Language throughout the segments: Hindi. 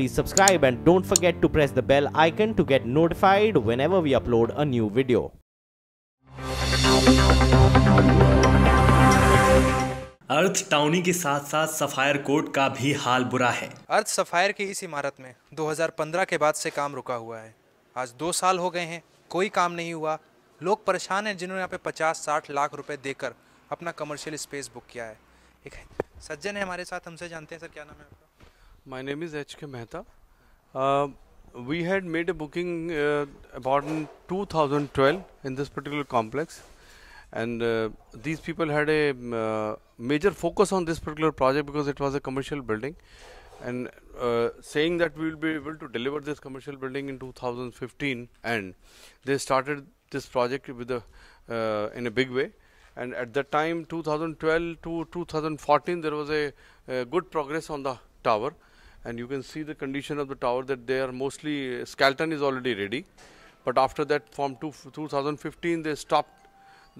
please subscribe and don't forget to press the bell icon to get notified whenever we upload a new video. अर्थ टाउनी के साथ साथ सफायर कोर्ट का भी हाल बुरा है अर्थ सफायर की इस इमारत में 2015 के बाद से काम रुका हुआ है आज दो साल हो गए हैं कोई काम नहीं हुआ लोग परेशान हैं जिन्होंने यहाँ पे 50-60 लाख रुपए देकर अपना कमर्शियल स्पेस बुक किया है एक सज्जन है हमारे साथ हमसे जानते हैं सर क्या नाम है आपका My name is H.K. Mehta. Uh, we had made a booking uh, about in 2012 in this particular complex and uh, these people had a uh, major focus on this particular project because it was a commercial building and uh, saying that we will be able to deliver this commercial building in 2015 and they started this project with a uh, in a big way and at that time 2012 to 2014 there was a, a good progress on the tower and you can see the condition of the tower that they are mostly skeleton is already ready but after that from two, 2015 they stopped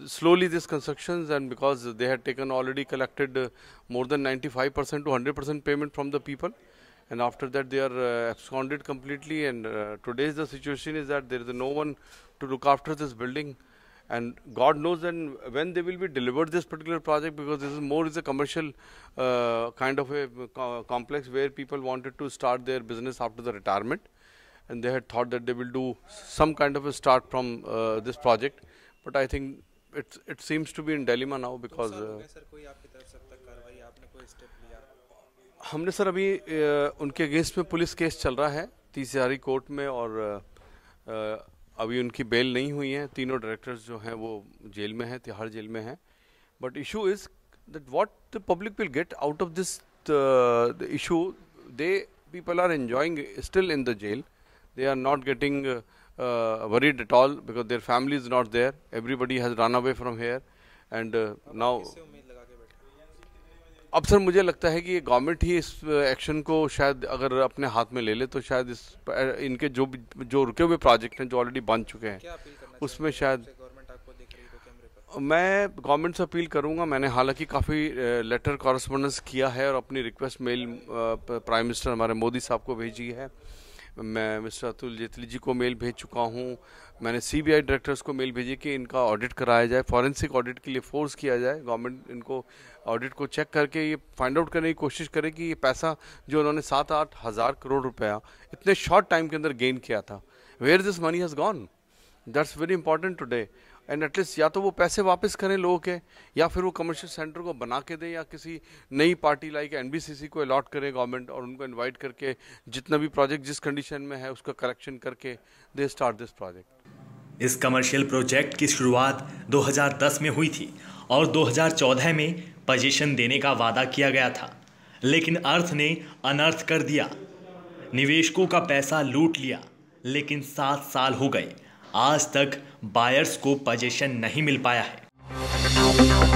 slowly these constructions and because they had taken already collected uh, more than 95% to 100% payment from the people and after that they are uh, absconded completely and uh, today's the situation is that there is no one to look after this building and God knows then when they will be delivered this particular project because this is more is a commercial uh, kind of a co complex where people wanted to start their business after the retirement and they had thought that they will do some kind of a start from uh, this project but I think it, it seems to be in dilemma now because हमने सर अभी uh, उनके अगेंस्ट में पुलिस केस चल रहा है तीसरी कोर्ट में और uh, uh, अभी उनकी बेल नहीं हुई है तीनों डायरेक्टर्स जो हैं वो जेल में हैं तिहाड़ जेल में हैं but issue is that what the public will get out of this the issue they people are enjoying still in the jail they are not getting worried at all because their family is not there everybody has run away from here and now अब सर मुझे लगता है कि गवर्नमेंट ही इस एक्शन को शायद अगर अपने हाथ में ले ले तो शायद इस इनके जो जो रुके हुए प्रोजेक्ट हैं जो ऑलरेडी बन चुके हैं उसमें शायद मैं गवर्नमेंट से अपील करूंगा मैंने हालांकि काफ़ी लेटर कॉरस्पॉन्डेंस किया है और अपनी रिक्वेस्ट मेल प्राइम मिनिस्टर हमारे मोदी साहब को भेजी है मैं मिस्टर अतुल जेतली जी को मेल भेज चुका हूँ मैंने सीबीआई डायरेक्टर्स को मेल भेजी कि इनका ऑडिट कराया जाए फॉरेंसिक ऑडिट के लिए फोर्स किया जाए गवर्नमेंट इनको ऑडिट को चेक करके ये फाइंड आउट करने की कोशिश करे कि ये पैसा जो उन्होंने सात आठ हज़ार करोड़ रुपया इतने शॉर्ट टाइम के अंदर गेन किया था where this money has gone that's very important today and at least या तो वो पैसे वापस करें लोगों के या फिर वो कमर्शियल सेंटर को बना के दें या किसी नई पार्टी लाइक एन को अलॉट करें गवर्नमेंट और उनको इन्वाइट करके जितना भी प्रोजेक्ट जिस कंडीशन में है उसका करेक्शन करके दे स्टार्ट दिस प्रोजेक्ट इस कमर्शियल प्रोजेक्ट की शुरुआत 2010 में हुई थी और 2014 में पोजीशन देने का वादा किया गया था लेकिन अर्थ ने अनर्थ कर दिया निवेशकों का पैसा लूट लिया लेकिन सात साल हो गए आज तक बायर्स को पजेशन नहीं मिल पाया है